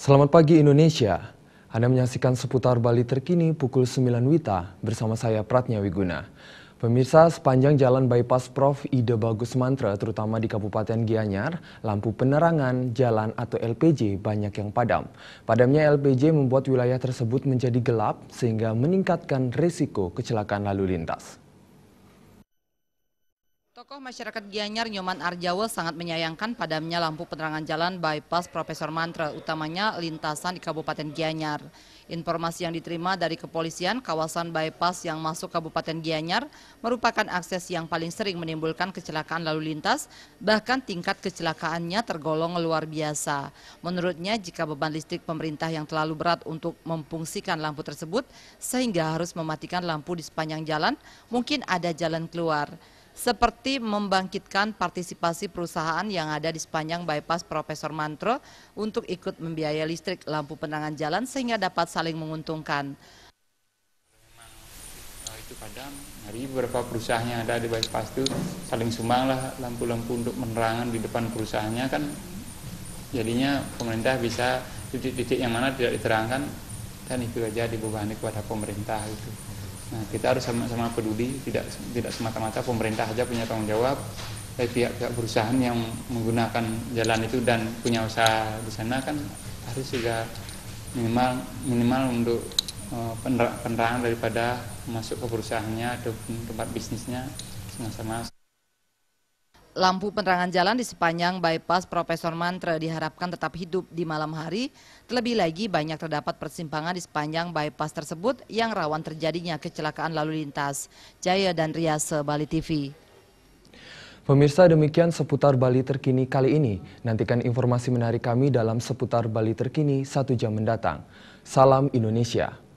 Selamat pagi Indonesia. Anda menyaksikan seputar Bali terkini pukul 9 Wita bersama saya Pratnya Wiguna. Pemirsa, sepanjang jalan bypass Prof. Ide Bagus Mantra, terutama di Kabupaten Gianyar, lampu penerangan, jalan atau LPG banyak yang padam. Padamnya LPG membuat wilayah tersebut menjadi gelap sehingga meningkatkan risiko kecelakaan lalu lintas. Tokoh masyarakat Gianyar Nyoman Arjawa sangat menyayangkan padamnya lampu penerangan jalan bypass Profesor Mantra, utamanya lintasan di Kabupaten Gianyar. Informasi yang diterima dari kepolisian, kawasan bypass yang masuk Kabupaten Gianyar merupakan akses yang paling sering menimbulkan kecelakaan lalu lintas, bahkan tingkat kecelakaannya tergolong luar biasa. Menurutnya, jika beban listrik pemerintah yang terlalu berat untuk memfungsikan lampu tersebut, sehingga harus mematikan lampu di sepanjang jalan, mungkin ada jalan keluar seperti membangkitkan partisipasi perusahaan yang ada di sepanjang bypass Profesor Mantro untuk ikut membiayai listrik lampu penerangan jalan sehingga dapat saling menguntungkan. Nah, itu padam, hari beberapa perusahaan yang ada di bypass itu saling sumbang lah lampu-lampu untuk menerangan di depan perusahaannya kan jadinya pemerintah bisa titik-titik yang mana tidak diterangkan kan itu aja dibebani kepada pemerintah itu. Nah, kita harus sama-sama peduli, tidak tidak semata-mata pemerintah saja punya tanggung jawab, tapi pihak-pihak perusahaan yang menggunakan jalan itu dan punya usaha di sana kan harus juga minimal minimal untuk eh, penerangan daripada masuk ke perusahaannya ataupun tempat bisnisnya sama-sama lampu penerangan jalan di sepanjang bypass Profesor Mantra diharapkan tetap hidup di malam hari. Terlebih lagi banyak terdapat persimpangan di sepanjang bypass tersebut yang rawan terjadinya kecelakaan lalu lintas. Jaya dan Riase, Bali TV. Pemirsa demikian seputar Bali terkini kali ini. Nantikan informasi menarik kami dalam seputar Bali terkini satu jam mendatang. Salam Indonesia.